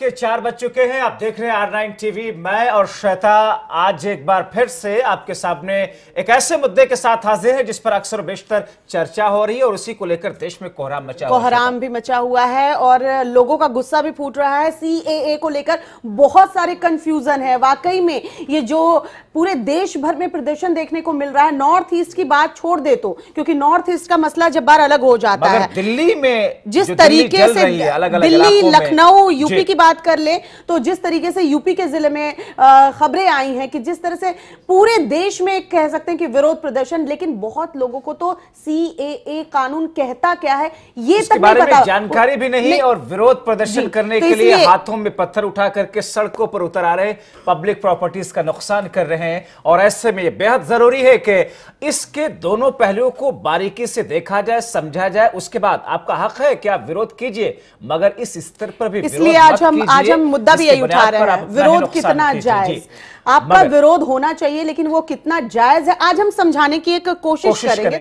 के चार बज चुके हैं आप देख रहे हैं आर टीवी मैं और श्वेता आज एक बार फिर से आपके सामने एक ऐसे मुद्दे के साथ हाजिर है जिस पर अक्सर बेशतर चर्चा हो रही है और उसी को लेकर देश में कोहराम मचा कोहराम भी मचा हुआ है और लोगों का गुस्सा भी फूट रहा है सी को लेकर बहुत सारे कंफ्यूजन है वाकई में ये जो पूरे देश भर में प्रदर्शन देखने को मिल रहा है नॉर्थ ईस्ट की बात छोड़ दे तो क्योंकि नॉर्थ ईस्ट का मसला जब बार अलग हो जाता है दिल्ली में जिस तरीके से दिल्ली लखनऊ यूपी की बात कर ले तो जिस तरीके से यूपी के जिले में खबरें आई हैं कि जिस तरह से पूरे देश में कह सकते हैं कि विरोध प्रदर्शन लेकिन बहुत लोगों को तो सी कानून कहता क्या है ये तक बारे नहीं पता जानकारी भी नहीं और विरोध प्रदर्शन करने तो के लिए हाथों में पत्थर उठा करके सड़कों पर उतर आ रहे पब्लिक प्रॉपर्टीज का नुकसान कर रहे हैं और ऐसे में बेहद जरूरी है कि इसके दोनों पहलुओं को बारीकी से देखा जाए समझा जाए उसके बाद आपका हक है कि आप विरोध कीजिए मगर इस स्तर पर भी इसलिए आज हम हम आज हम मुद्दा भी यही उठा रहे हैं विरोध कितना जायज आपका विरोध होना चाहिए लेकिन वो कितना जायज है आज हम समझाने की एक कोशिश करेंगे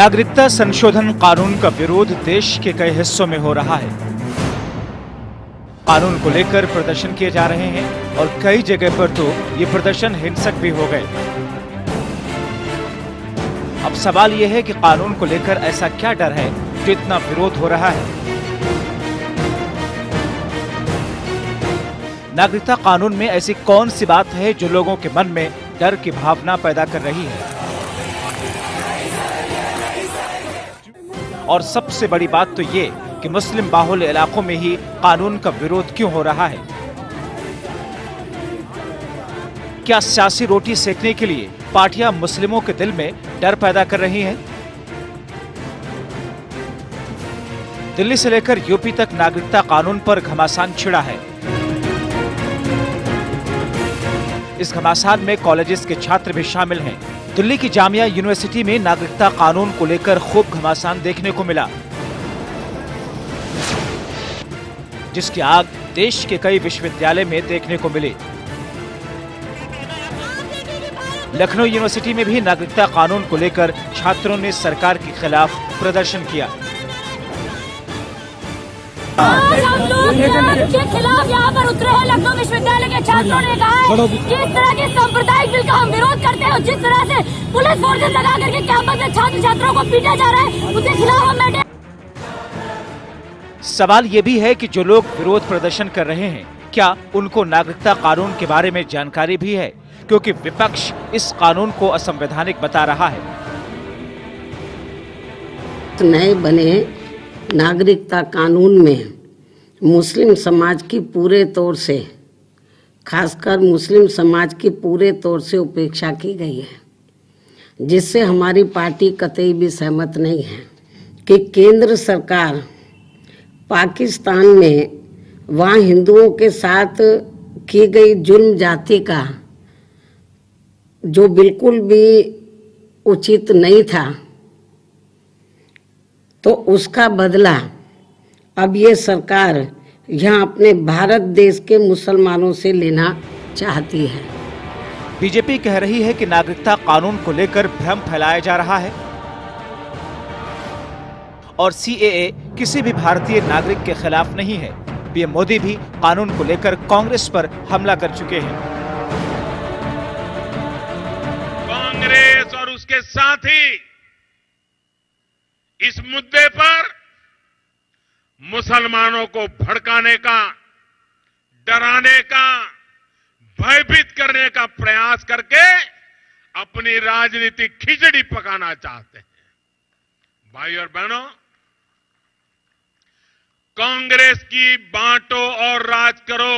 नागरिकता संशोधन कानून का विरोध देश के कई हिस्सों में हो रहा है कानून को लेकर प्रदर्शन किए जा रहे हैं और कई जगह पर तो ये प्रदर्शन हिंसक भी हो गए अब सवाल यह है कि कानून को लेकर ऐसा क्या डर है जो इतना विरोध हो रहा है नागरिकता कानून में ऐसी कौन सी बात है जो लोगों के मन में डर की भावना पैदा कर रही है और सबसे बड़ी बात तो ये कि मुस्लिम बाहुल इलाकों में ही कानून का विरोध क्यों हो रहा है क्या सियासी रोटी सेकने के लिए पार्टियां मुस्लिमों के दिल में डर पैदा कर रही हैं दिल्ली से लेकर यूपी तक नागरिकता कानून पर घमासान छिड़ा है इस घमासान में कॉलेजेस के छात्र भी शामिल हैं दिल्ली की जामिया यूनिवर्सिटी में नागरिकता कानून को लेकर खूब घमासान देखने को मिला जिसकी आग देश के कई विश्वविद्यालय में देखने को मिली लखनऊ यूनिवर्सिटी में भी नागरिकता कानून को लेकर छात्रों ने सरकार के खिलाफ प्रदर्शन किया लखनऊ विश्वविद्यालय के छात्रों ने विरोध करते हैं जिस तरह छात्र छात्रों को पीटा जा रहा है उसके खिलाफ हम बैठे सवाल ये भी है कि जो लोग विरोध प्रदर्शन कर रहे हैं क्या उनको नागरिकता कानून के बारे में जानकारी भी है क्योंकि विपक्ष इस कानून को असंवैधानिक बता रहा है नए बने नागरिकता कानून में मुस्लिम समाज की पूरे तौर से खासकर मुस्लिम समाज की पूरे तौर से उपेक्षा की गई है जिससे हमारी पार्टी कतई भी सहमत नहीं है कि केंद्र सरकार पाकिस्तान में वहाँ हिंदुओं के साथ की गई जुल्म जाति का जो बिल्कुल भी उचित नहीं था तो उसका बदला अब ये सरकार यहाँ अपने भारत देश के मुसलमानों से लेना चाहती है बीजेपी कह रही है कि नागरिकता कानून को लेकर भ्रम फैलाया जा रहा है और सीएए किसी भी भारतीय नागरिक के खिलाफ नहीं है पीएम मोदी भी कानून को लेकर कांग्रेस पर हमला कर चुके हैं कांग्रेस और उसके साथी इस मुद्दे पर मुसलमानों को भड़काने का डराने का भयभीत करने का प्रयास करके अपनी राजनीतिक खिचड़ी पकाना चाहते हैं भाई और बहनों कांग्रेस की बांटो और राज करो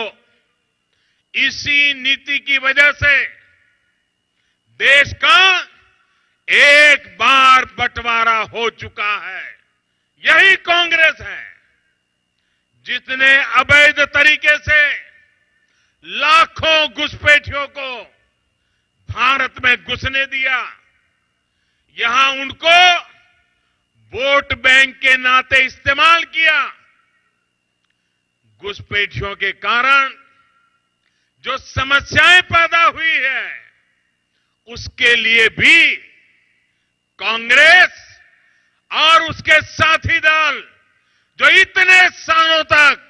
इसी नीति की वजह से देश का एक बार बंटवारा हो चुका है यही कांग्रेस है जिसने अवैध तरीके से लाखों घुसपैठियों को भारत में घुसने दिया यहां उनको वोट बैंक के नाते इस्तेमाल किया घुसपैठियों के कारण जो समस्याएं पैदा हुई है उसके लिए भी कांग्रेस और उसके साथी दल जो इतने सालों तक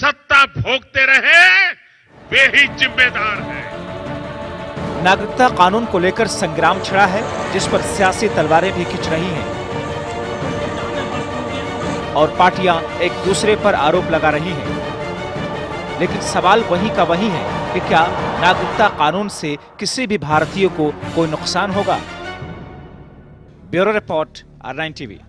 सत्ता भोगते रहे वे ही जिम्मेदार हैं। नागरिकता कानून को लेकर संग्राम छिड़ा है जिस पर सियासी तलवारें भी खिंच रही हैं और पार्टियां एक दूसरे पर आरोप लगा रही हैं। लेकिन सवाल वही का वही है कि क्या नागरिकता कानून से किसी भी भारतीय को कोई नुकसान होगा bureau report R nine TV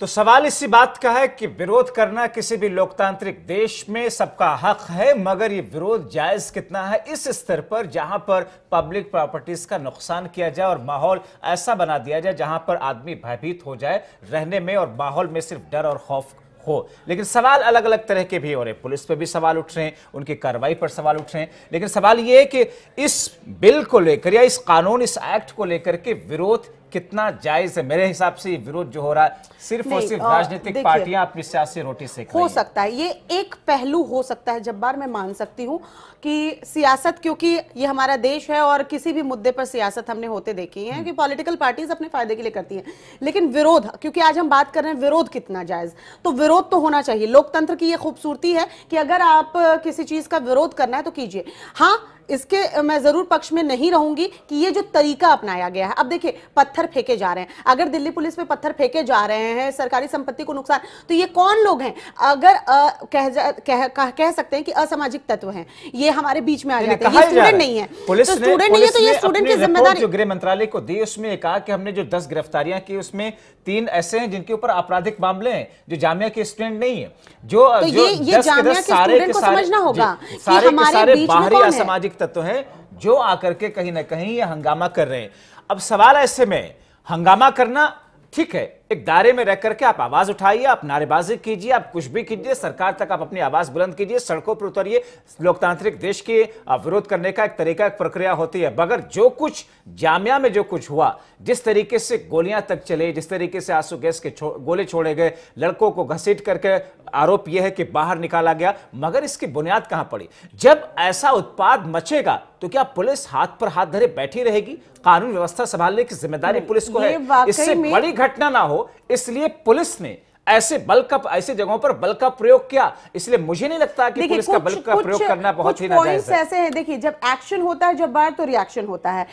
तो सवाल इसी बात का है कि विरोध करना किसी भी लोकतांत्रिक देश में सबका हक है मगर ये विरोध जायज कितना है इस स्तर पर जहां पर पब्लिक प्रॉपर्टीज का नुकसान किया जाए और माहौल ऐसा बना दिया जाए जहां पर आदमी भयभीत हो जाए रहने में और माहौल में सिर्फ डर और खौफ हो लेकिन सवाल अलग अलग तरह के भी हो रहे पुलिस पर भी सवाल उठ रहे हैं उनकी कार्रवाई पर सवाल उठ रहे हैं लेकिन सवाल ये है कि इस बिल को लेकर या इस कानून इस एक्ट को लेकर के विरोध कितना जायज है मेरे हिसाब से विरोध जो हो रहा है सिर्फ और सिर्फ राजनीतिक पार्टियां अपनी सियासी रोटी से हो सकता है ये एक पहलू हो सकता है जब्बार मैं मान सकती हूँ कि सियासत क्योंकि ये हमारा देश है और किसी भी मुद्दे पर सियासत हमने होते देखी है कि पॉलिटिकल पार्टीज अपने फायदे के लिए करती हैं लेकिन विरोध क्योंकि आज हम बात कर रहे हैं विरोध कितना जायज तो विरोध तो होना चाहिए लोकतंत्र की ये खूबसूरती है कि अगर आप किसी चीज का विरोध करना है तो कीजिए हाँ इसके मैं ज़रूर पक्ष में नहीं रहूंगी कि ये जो तरीका अपनाया गया है अब देखिए पत्थर फेंके जा रहे हैं अगर दिल्ली पुलिस पे पत्थर फेंके जा रहे हैं सरकारी संपत्ति को नुकसान तो ये कौन लोग हैं अगर आ, कह, कह, कह, कह सकते हैं कि असामाजिक तत्व हैं ये हमारे बीच में आ जाते हैं स्टूडेंट नहीं है स्टूडेंट तो नहीं है तो ये स्टूडेंट की जिम्मेदारी गृह मंत्रालय को दी उसमें कहा कि हमने जो दस गिरफ्तारियां की उसमें तीन ऐसे हैं जिनके ऊपर आपराधिक मामले हैं जो जामिया के स्टूडेंट नहीं है जो, तो जो ये, ये जामिया के सारे के सारे समझना होगा सारे के सारे बाहरी असामाजिक तत्व हैं जो आकर के कहीं ना कहीं ये हंगामा कर रहे हैं अब सवाल ऐसे में हंगामा करना ठीक है एक दायरे में रह करके आप आवाज उठाइए आप नारेबाजी कीजिए आप कुछ भी कीजिए सरकार तक आप अपनी आवाज बुलंद कीजिए सड़कों पर उतरिए लोकतांत्रिक देश के विरोध करने का एक तरीका एक प्रक्रिया होती है मगर जो कुछ जामिया में जो कुछ हुआ जिस तरीके से गोलियां तक चले जिस तरीके से आंसू गैस के छो, गोले छोड़े गए लड़कों को घसीट करके आरोप यह है कि बाहर निकाला गया मगर इसकी बुनियाद कहां पड़ी जब ऐसा उत्पाद मचेगा तो क्या पुलिस हाथ पर हाथ धरे बैठी रहेगी कानून व्यवस्था संभालने की जिम्मेदारी हम्म, पुलिस को है इससे बड़ी घटना ना हो इसलिए पुलिस ने ऐसे बल का ऐसे जगहों पर बल का प्रयोग किया इसलिए मुझे नहीं लगता कि पुलिस का बल का प्रयोग करना बहुत ही नाजायज है ऐसे है देखिए जब एक्शन होता है जब बार तो रिएक्शन होता है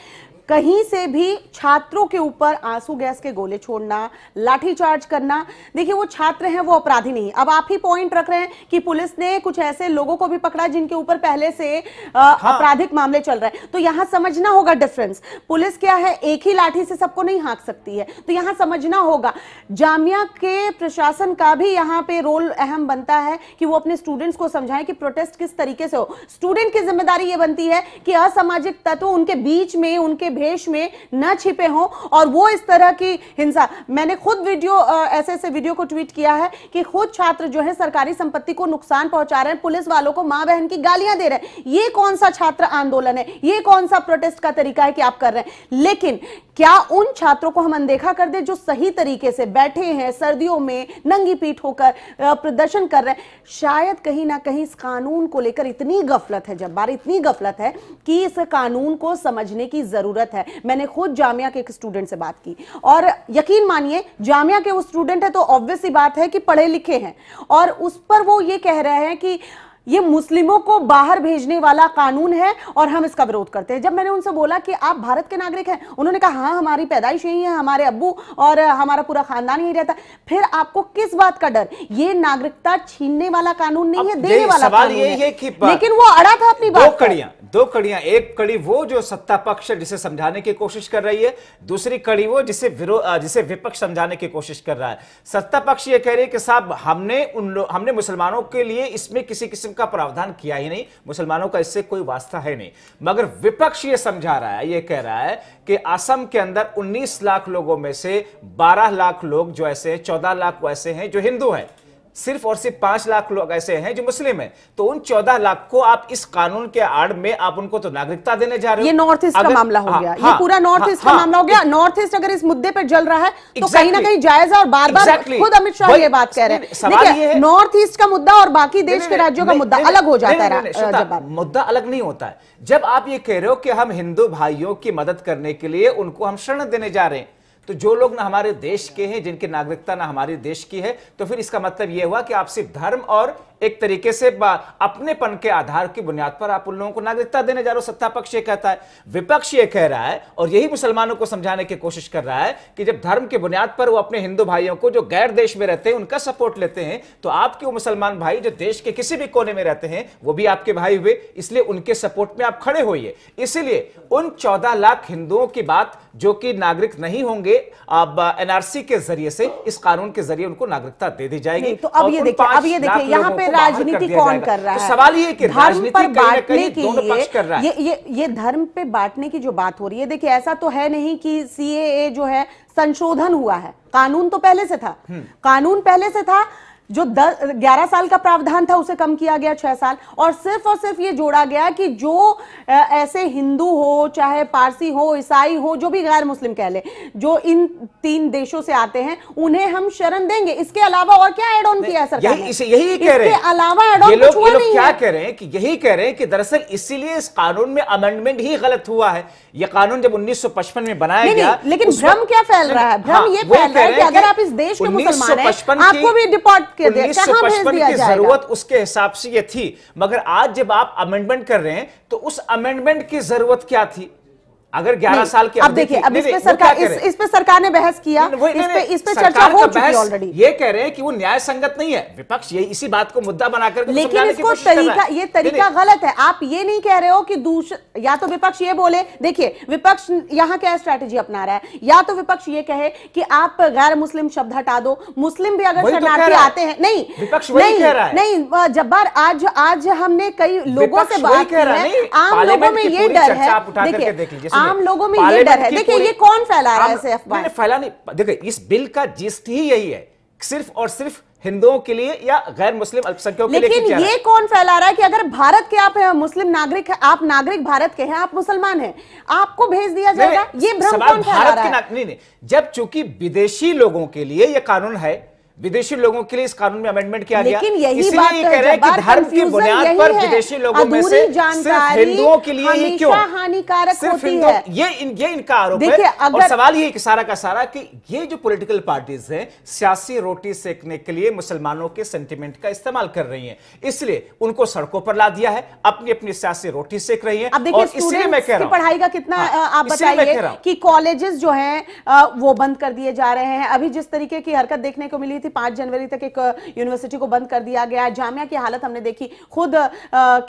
कहीं से भी छात्रों के ऊपर आंसू गैस के गोले छोड़ना लाठीचार्ज करना देखिए वो छात्र हैं वो अपराधी नहीं अब आप ही पॉइंट रख रहे हैं कि पुलिस ने कुछ ऐसे लोगों को भी पकड़ा जिनके ऊपर पहले से हाँ। आपराधिक मामले चल रहे हैं तो यहां समझना होगा डिफरेंस पुलिस क्या है एक ही लाठी से सबको नहीं हाँक सकती है तो यहाँ समझना होगा जामिया के प्रशासन का भी यहाँ पे रोल अहम बनता है कि वो अपने स्टूडेंट्स को समझाएं कि प्रोटेस्ट किस तरीके से हो स्टूडेंट की जिम्मेदारी ये बनती है कि असामाजिक तत्व उनके बीच में उनके भेष में न छिपे हों और वो इस तरह की हिंसा मैंने खुद वीडियो ऐसे ऐसे वीडियो को ट्वीट किया है कि खुद छात्र जो है सरकारी संपत्ति को नुकसान पहुंचा रहे हैं पुलिस वालों को माँ बहन की गालियां दे रहे हैं ये कौन सा छात्र आंदोलन है ये कौन सा प्रोटेस्ट का तरीका है कि आप कर रहे हैं लेकिन क्या उन छात्रों को हम अनदेखा कर दे जो सही तरीके से बैठे हैं सर्दियों में नंगी पीठ होकर प्रदर्शन कर रहे हैं शायद कहीं ना कहीं इस कानून को लेकर इतनी गफलत है जब बार इतनी गफलत है कि इस कानून को समझने की जरूरत ज़रूरत है मैंने खुद जामिया के एक स्टूडेंट से बात की और यकीन मानिए जामिया के वो स्टूडेंट है तो ऑब्वियस ही बात है कि पढ़े लिखे हैं और उस पर वो ये कह रहे हैं कि ये मुस्लिमों को बाहर भेजने वाला कानून है और हम इसका विरोध करते हैं जब मैंने उनसे बोला कि आप भारत के नागरिक हैं उन्होंने कहा हाँ हमारी पैदाइश यही है हमारे अबू और हमारा पूरा खानदान यही रहता फिर आपको किस बात का डर ये नागरिकता छीनने वाला कानून नहीं है देने वाला सवाल ये है कि लेकिन वो अड़ा था अपनी बात कड़ियां दो कड़ियां एक कड़ी वो जो सत्ता पक्ष जिसे समझाने की कोशिश कर रही है दूसरी कड़ी वो जिसे जिसे विपक्ष समझाने की कोशिश कर रहा है सत्ता पक्ष ये कह रही है कि साहब हमने उन हमने मुसलमानों के लिए इसमें किसी किस्म का प्रावधान किया ही नहीं मुसलमानों का इससे कोई वास्ता है नहीं मगर विपक्ष ये समझा रहा है ये कह रहा है कि असम के अंदर 19 लाख लोगों में से 12 लाख लोग जो ऐसे हैं 14 लाख वैसे हैं जो हिंदू हैं सिर्फ और सिर्फ पांच लाख लोग ऐसे हैं जो मुस्लिम हैं तो उन चौदह लाख को आप इस कानून के आड़ में आप उनको तो नागरिकता देने जा रहे हो ये नॉर्थ ईस्ट का हाँ, हाँ, हाँ, मामला हो गया ये पूरा नॉर्थ ईस्ट का मामला हो गया नॉर्थ ईस्ट अगर इस मुद्दे पर जल रहा है तो कहीं ना कहीं जायज है और बार बार खुद अमित शाह ये बात कह रहे हैं नॉर्थ ईस्ट का मुद्दा और बाकी देश के राज्यों का मुद्दा अलग हो जाता है मुद्दा अलग नहीं होता है जब आप ये कह रहे हो कि हम हिंदू भाइयों की मदद करने के लिए उनको हम शरण देने जा रहे हैं तो जो लोग ना हमारे देश के हैं जिनकी नागरिकता ना हमारे देश की है तो फिर इसका मतलब यह हुआ कि आप सिर्फ धर्म और एक तरीके से अपनेपन के आधार की बुनियाद पर आप उन लोगों को नागरिकता देने जा रहे हो सत्ता पक्ष ये कहता है विपक्ष ये कह रहा है और यही मुसलमानों को समझाने की कोशिश कर रहा है कि जब धर्म की बुनियाद पर वो अपने हिंदू भाइयों को जो गैर देश में रहते हैं उनका सपोर्ट लेते हैं तो आपके वो मुसलमान भाई जो देश के किसी भी कोने में रहते हैं वो भी आपके भाई हुए इसलिए उनके सपोर्ट में आप खड़े होइए इसीलिए उन चौदह लाख हिंदुओं की बात जो कि नागरिक नहीं होंगे अब एनआरसी के जरिए से इस कानून के जरिए उनको नागरिकता दे दी जाएगी तो अब ये देखिए अब ये देखिए यहाँ पे राजनीति कौन तो कर रहा है तो सवाल ये कि धर्म पर बांटने के लिए ये ये ये धर्म पे बांटने की जो बात हो रही है देखिए ऐसा तो है नहीं कि सीएए जो है संशोधन हुआ है कानून तो पहले से था हम्म। कानून पहले से था जो दस ग्यारह साल का प्रावधान था उसे कम किया गया छह साल और सिर्फ और सिर्फ ये जोड़ा गया कि जो ऐसे हिंदू हो चाहे पारसी हो ईसाई हो जो भी गैर मुस्लिम कह ले जो इन तीन देशों से आते हैं उन्हें हम शरण देंगे इसके अलावा और क्या एड ऑन किया है सरकार यही, इसे, यही कह रहे हैं अलावा एड ऑन कुछ हुआ नहीं क्या कह रहे हैं कि यही कह रहे हैं कि दरअसल इसीलिए इस कानून में अमेंडमेंट ही गलत हुआ है यह कानून जब पचपन में बनाया गया लेकिन भ्रम क्या फैल रहा है भ्रम हाँ, ये फैल रहा है कि अगर आप इस देश के मुसलमान हैं आपको भी डिपोर्ट कर की जरूरत उसके हिसाब से ये थी मगर आज जब आप अमेंडमेंट कर रहे हैं तो उस अमेंडमेंट की जरूरत क्या थी अगर 11 साल के अब देखिए अब इस पे सरकार इस, इस पे सरकार ने बहस किया इस पे इस पे चर्चा हो चुकी है ऑलरेडी ये कह रहे हैं कि वो न्याय संगत नहीं है विपक्ष ये इसी बात को मुद्दा बनाकर लेकिन इसको तरीका ये तरीका गलत है आप ये नहीं कह रहे हो कि दूसरा या तो विपक्ष ये बोले देखिए विपक्ष यहाँ क्या स्ट्रेटेजी अपना रहा है या तो विपक्ष ये कहे कि आप गैर मुस्लिम शब्द हटा दो मुस्लिम भी अगर तो शरणार्थी आते हैं नहीं विपक्ष नहीं नहीं जब्बार आज आज हमने कई लोगों से बात की है आम लोगों में ये डर है देखिए आम लोगों में ये डर है देखिए ये कौन फैला रहा है ऐसे अफवाह फैला नहीं देखिए इस बिल का जिस्ट ही यही है सिर्फ और सिर्फ हिंदुओं के लिए या गैर मुस्लिम अल्पसंख्यकों के लिए लेकिन ये कौन फैला रहा है कि अगर भारत के आप मुस्लिम नागरिक है आप नागरिक भारत के हैं आप मुसलमान हैं आपको भेज दिया जाएगा ये भ्रम कौन फैला रहा है नहीं नहीं जब चूंकि विदेशी लोगों के लिए ये कानून है विदेशी लोगों के लिए इस कानून में अमेंडमेंट किया गया यही बात कह रहे हैं कि धर्म की बुनियाद पर विदेशी लोगों में से सिर्फ हिंदुओं के लिए ही क्यों हानिकारक सिर्फ हिंदू ये इन, ये इनका आरोप है अगर... और सवाल ये सारा का सारा कि ये जो पॉलिटिकल पार्टीज हैं सियासी रोटी सेकने के लिए मुसलमानों के सेंटिमेंट का इस्तेमाल कर रही है इसलिए उनको सड़कों पर ला दिया है अपनी अपनी सियासी रोटी सेक रही है और इसलिए मैं कह रहा हूँ पढ़ाई का कितना हाँ, आप बताइए कि कॉलेजेस जो है वो बंद कर दिए जा रहे हैं अभी जिस तरीके की हरकत देखने को मिली थी पांच जनवरी तक एक यूनिवर्सिटी को बंद कर दिया गया जामिया की हालत हमने देखी खुद आ,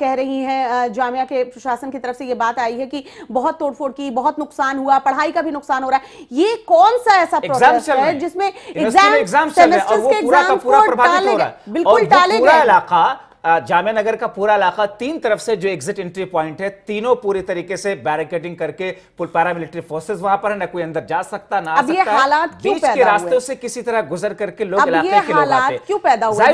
कह रही है जामिया के प्रशासन की तरफ से यह बात आई है कि बहुत तोड़फोड़ की बहुत नुकसान हुआ पढ़ाई का भी नुकसान हो रहा है ये कौन सा ऐसा प्रोसेस है जिसमें एग्जाम सेमेस्टर के एग्जाम को टाले बिल्कुल टाले गए जामिया नगर का पूरा इलाका तीन तरफ से जो एग्जिट एंट्री पॉइंट है तीनों पूरी तरीके से बैरिकेडिंग करके पुलपारा मिलिट्री फोर्सेस वहां पर है ना कोई अंदर जा सकता ना अब सकता हालात पैदा के रास्तों से किसी तरह गुजर करके लोग इलाके के लोग आते क्यों पैदा हुआ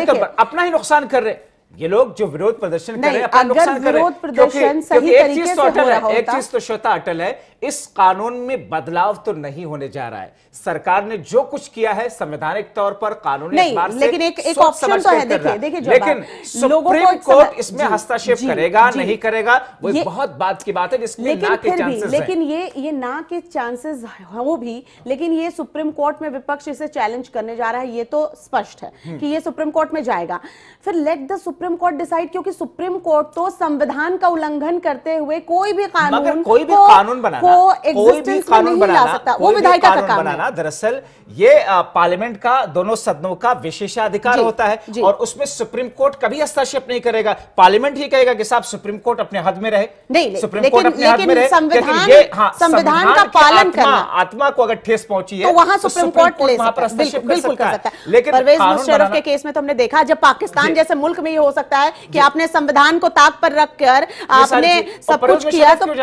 अपना ही नुकसान कर रहे ये लोग जो विरोध प्रदर्शन कर रहे हैं अपना नुकसान कर रहे हैं प्रदर्शन क्योंकि एक चीज तो अटल है एक चीज तो श्वेता अटल है इस कानून में बदलाव तो नहीं होने जा रहा है सरकार ने जो कुछ किया है संवैधानिक तौर पर कानून लेकिन एक एक ऑप्शन तो है देखिए देखिए लेकिन सुप्रीम कोर्ट इसमें हस्तक्षेप करेगा नहीं करेगा वो बहुत बात की बात है लेकिन फिर भी लेकिन ये ये ना के चांसेस हो भी लेकिन ये सुप्रीम कोर्ट में विपक्ष इसे चैलेंज करने जा रहा है ये तो स्पष्ट है हम्म। कि ये सुप्रीम कोर्ट में जाएगा फिर let the supreme supreme court decide क्योंकि सुप्रीम कोर्ट तो संविधान का उल्लंघन करते हुए कोई भी कानून कोई भी कानून बनाना को वो का काम बनाना दरअसल ये पार्लियामेंट का दोनों सदनों का विशेषाधिकार होता है और उसमें सुप्रीम कोर्ट कभी हस्तक्षेप नहीं करेगा पार्लियामेंट ही कहेगा कि साहब सुप्रीम कोर्ट अपने हद में रहे नहीं सुप्रीम कोर्ट अपने हद में रहे हाँ, संविधान संविधान का पालन करना आत्मा को अगर ठेस पहुंची है तो वहां तो सुप्रीम कोर्ट वहां कर सकता है लेकिन परवेज के केस में तो हमने देखा जब पाकिस्तान जैसे मुल्क में ये हो सकता है कि आपने संविधान को ताक पर रखकर आपने सब कुछ किया तो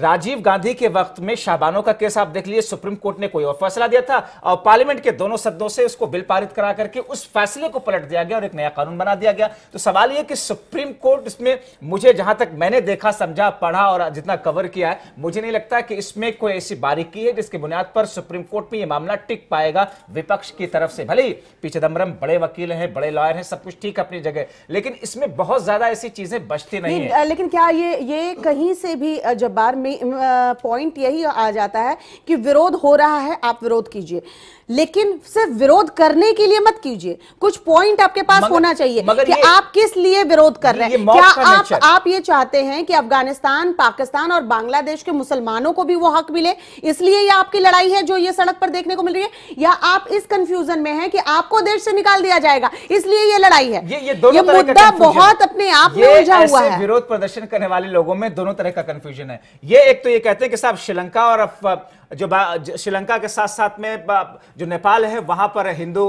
राजीव गांधी के वक्त में शाहबानों का केस आप देख लिए सुप्रीम कोर्ट ने कोई और फैसला दिया था और पार्लियामेंट के दोनों सदनों से उसको बिल पारित करा करके उस फैसले को पलट दिया गया और एक नया कानून बना दिया गया तो सवाल यह कि सुप्रीम कोर्ट इसमें मुझे जहां तक मैंने देखा समझा पढ़ा और जितना कवर किया है मुझे नहीं लगता कि इसमें कोई ऐसी बारीकी है जिसकी बुनियाद पर सुप्रीम कोर्ट में यह मामला टिक पाएगा विपक्ष की तरफ से भले ही पी चिदम्बरम बड़े वकील हैं बड़े लॉयर हैं सब कुछ ठीक अपनी जगह लेकिन इसमें बहुत ज्यादा ऐसी चीजें बचती नहीं, लेकिन क्या ये ये कहीं से भी जब्बार पॉइंट uh, यही आ जाता है कि विरोध हो रहा है आप विरोध कीजिए लेकिन सिर्फ विरोध करने के लिए मत कीजिए कुछ पॉइंट आपके पास मगर, होना चाहिए मगर कि आप किस लिए विरोध कर रहे हैं क्या आप आप ये चाहते हैं कि अफगानिस्तान पाकिस्तान और बांग्लादेश के मुसलमानों को भी वो हक मिले इसलिए ये आपकी लड़ाई है जो ये सड़क पर देखने को मिल रही है या आप इस कंफ्यूजन में है कि आपको देश से निकाल दिया जाएगा इसलिए ये लड़ाई है ये, ये मुद्दा बहुत अपने आप में उलझा हुआ है विरोध प्रदर्शन करने वाले लोगों में दोनों तरह का कंफ्यूजन है ये एक तो ये कहते हैं कि साहब श्रीलंका और जो श्रीलंका के साथ साथ में जो नेपाल है वहां पर हिंदू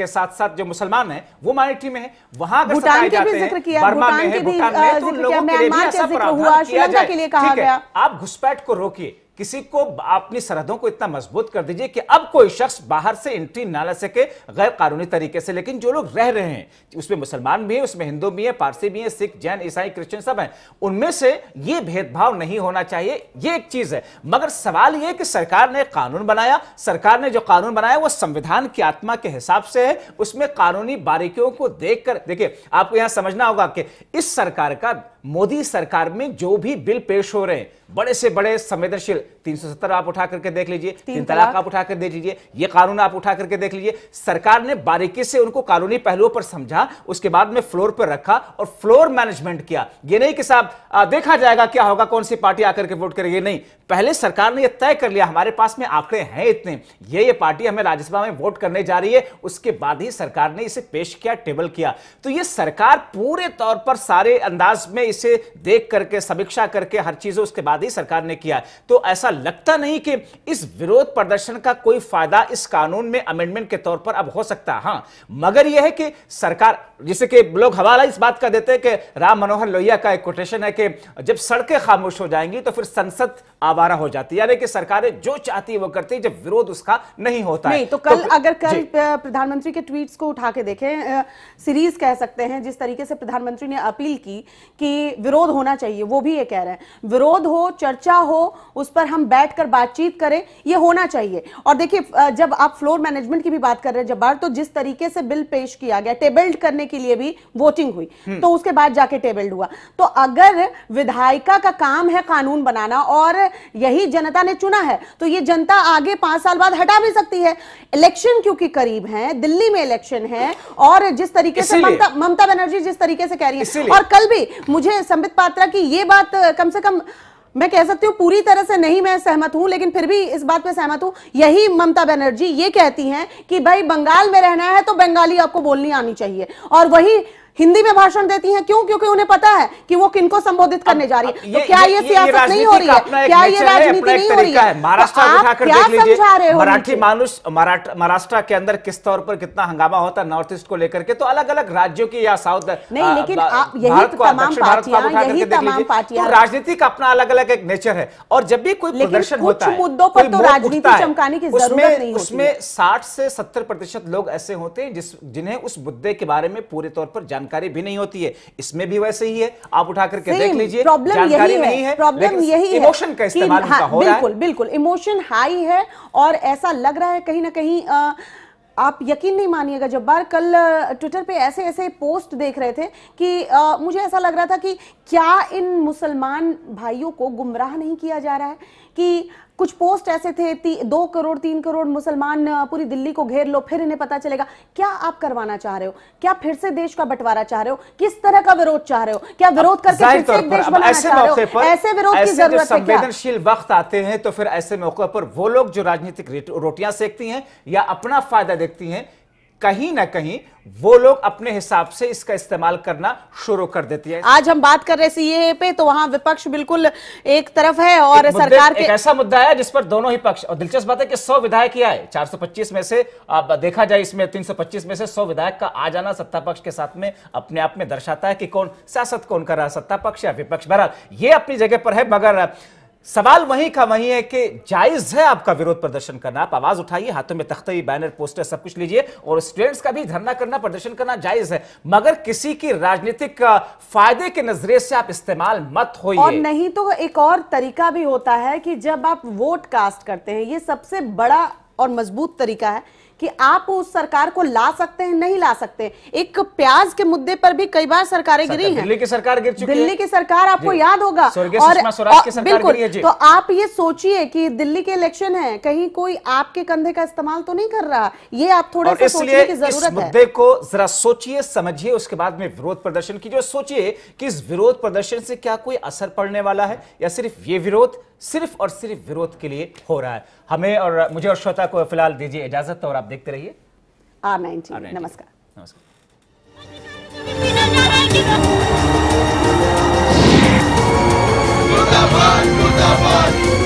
के साथ साथ जो मुसलमान है वो माइनॉरिटी में है वहां भूटान के भी जिक्र किया भूटान के भी तो जिक्र किया म्यांमार के जिक्र हुआ श्रीलंका के लिए कहा गया आप घुसपैठ को रोकिए किसी को अपनी सरहदों को इतना मजबूत कर दीजिए कि अब कोई शख्स बाहर से एंट्री ना ले सके गैर कानूनी तरीके से लेकिन जो लोग रह रहे हैं उसमें मुसलमान भी हैं उसमें हिंदू भी हैं पारसी भी हैं सिख जैन ईसाई क्रिश्चियन सब हैं उनमें से ये भेदभाव नहीं होना चाहिए ये एक चीज है मगर सवाल यह कि सरकार ने कानून बनाया सरकार ने जो कानून बनाया वो संविधान की आत्मा के हिसाब से है उसमें कानूनी बारीकियों को कर देखिए आपको यहां समझना होगा कि इस सरकार का मोदी सरकार में जो भी बिल पेश हो रहे हैं बड़े से बड़े संवेदनशील तीन सौ सत्तर आप उठा करके देख लीजिए तीन तलाक आप उठा कर दे दीजिए ये कानून आप उठा करके देख लीजिए सरकार ने बारीकी से उनको कानूनी पहलुओं पर समझा उसके बाद में फ्लोर पर रखा और फ्लोर मैनेजमेंट किया ये नहीं कि साहब देखा जाएगा क्या होगा कौन सी पार्टी आकर के वोट करेगी नहीं पहले सरकार ने यह तय कर लिया हमारे पास में आंकड़े हैं इतने ये ये पार्टी हमें राज्यसभा में वोट करने जा रही है उसके बाद ही सरकार ने इसे पेश किया टेबल किया तो ये सरकार पूरे तौर पर सारे अंदाज में इसे देख करके समीक्षा करके हर चीज उसके बाद ही सरकार ने किया तो ऐसा ऐसा लगता नहीं कि इस विरोध प्रदर्शन का कोई फायदा इस कानून में अमेंडमेंट के तौर पर अब हो सकता है हाँ मगर यह है कि सरकार जैसे कि लोग हवाला इस बात का देते हैं कि राम मनोहर लोहिया का एक कोटेशन है कि जब सड़कें खामोश हो जाएंगी तो फिर संसद आवारा हो जाती है यानी कि सरकारें जो चाहती है वो करती है जब विरोध उसका नहीं होता नहीं, है तो कल तो, अगर कल प्रधानमंत्री के ट्वीट्स को उठा के देखें सीरीज कह सकते हैं जिस तरीके से प्रधानमंत्री ने अपील की कि विरोध होना चाहिए वो भी ये कह रहे हैं विरोध हो चर्चा हो उस पर पर हम बैठकर बातचीत करें यह होना चाहिए और देखिए जब आप फ्लोर मैनेजमेंट की भी बात कर रहे हैं जब्बार तो जिस तरीके से बिल पेश किया गया टेबल्ड करने के लिए भी वोटिंग हुई हम्म। तो उसके बाद जाके टेबल्ड हुआ तो अगर विधायिका का काम है कानून बनाना और यही जनता ने चुना है तो ये जनता आगे पांच साल बाद हटा भी सकती है इलेक्शन क्योंकि करीब है दिल्ली में इलेक्शन है और जिस तरीके से ममता बनर्जी जिस तरीके से कह रही है और कल भी मुझे संबित पात्रा की ये बात कम से कम मैं कह सकती हूँ पूरी तरह से नहीं मैं सहमत हूँ लेकिन फिर भी इस बात पे सहमत हूँ यही ममता बनर्जी ये कहती हैं कि भाई बंगाल में रहना है तो बंगाली आपको बोलनी आनी चाहिए और वही हिंदी में भाषण देती हैं क्यों क्योंकि उन्हें पता है कि वो किनको संबोधित करने जा रही है तो क्या ये सियासत नहीं हो रही है क्या ये राजनीति नहीं हो रही है महाराष्ट्र तो क्या समझा रहे हो मराठी मानुष महाराष्ट्र के अंदर किस तौर पर कितना हंगामा होता है नॉर्थ ईस्ट को लेकर के तो अलग अलग राज्यों की या साउथ नहीं लेकिन यही तो तमाम पार्टियां यही तो तमाम पार्टियां राजनीति का अपना अलग अलग एक नेचर है और जब भी कोई प्रदर्शन होता है मुद्दों पर तो राजनीति चमकाने की जरूरत नहीं होती उसमें साठ से सत्तर प्रतिशत लोग ऐसे होते हैं जिस जिन्हें उस मुद्दे के बारे में पूरे तौर पर जान जानकारी भी नहीं होती है इसमें भी वैसे ही है आप उठा करके देख लीजिए प्रॉब्लम यही है प्रॉब्लम यही है इमोशन का इस्तेमाल हाँ, हो रहा है बिल्कुल बिल्कुल इमोशन हाई है और ऐसा लग रहा है कहीं ना कहीं आप यकीन नहीं मानिएगा जब बार कल ट्विटर पे ऐसे ऐसे पोस्ट देख रहे थे कि आ, मुझे ऐसा लग रहा था कि क्या इन मुसलमान भाइयों को गुमराह नहीं किया जा रहा है कि कुछ पोस्ट ऐसे थे ती, दो करोड़ तीन करोड़ मुसलमान पूरी दिल्ली को घेर लो फिर इन्हें पता चलेगा क्या आप करवाना चाह रहे हो क्या फिर से देश का बंटवारा चाह रहे हो किस तरह का विरोध चाह रहे हो क्या विरोध करके फिर से एक देश बनाना चाह रहे हो ऐसे विरोध की जरूरत है संवेदनशील वक्त आते हैं तो फिर ऐसे मौके पर वो लोग जो राजनीतिक रोटियां सेकती हैं या अपना फायदा देखती हैं कहीं ना कहीं वो लोग अपने हिसाब से इसका इस्तेमाल करना शुरू कर देती है आज हम बात कर रहे सीए पे तो वहां विपक्ष बिल्कुल एक तरफ है और सरकार के ऐसा मुद्दा है जिस पर दोनों ही पक्ष और दिलचस्प बात है कि 100 विधायक ही आए 425 में से अब देखा जाए इसमें 325 में से 100 विधायक का आ जाना सत्ता पक्ष के साथ में अपने आप में दर्शाता है कि कौन सियासत कौन कर रहा है सत्ता पक्ष या विपक्ष बहरहाल ये अपनी जगह पर है मगर सवाल वहीं का वहीं है कि जायज है आपका विरोध प्रदर्शन करना आप आवाज उठाइए हाथों में तख्ती बैनर पोस्टर सब कुछ लीजिए और स्टूडेंट्स का भी धरना करना प्रदर्शन करना जायज है मगर किसी की राजनीतिक फायदे के नजरिए से आप इस्तेमाल मत होइए और नहीं तो एक और तरीका भी होता है कि जब आप वोट कास्ट करते हैं ये सबसे बड़ा और मजबूत तरीका है कि आप उस सरकार को ला सकते हैं नहीं ला सकते एक प्याज के मुद्दे पर भी कई बार सरकारें गिरी हैं दिल्ली की सरकार गिर चुकी दिल्ली की सरकार आपको याद होगा और बिल्कुल तो आप ये सोचिए कि दिल्ली के इलेक्शन है कहीं कोई आपके कंधे का इस्तेमाल तो नहीं कर रहा ये आप थोड़ा सा सोचने की जरूरत मुद्दे को जरा सोचिए समझिए उसके बाद में विरोध प्रदर्शन कीजिए सोचिए कि इस विरोध प्रदर्शन से क्या कोई असर पड़ने वाला है या सिर्फ ये विरोध सिर्फ और सिर्फ विरोध के लिए हो रहा है हमें और मुझे और श्रोता को फिलहाल दीजिए इजाजत और आप देखते रहिए आर नाइनटीन नमस्कार नमस्कार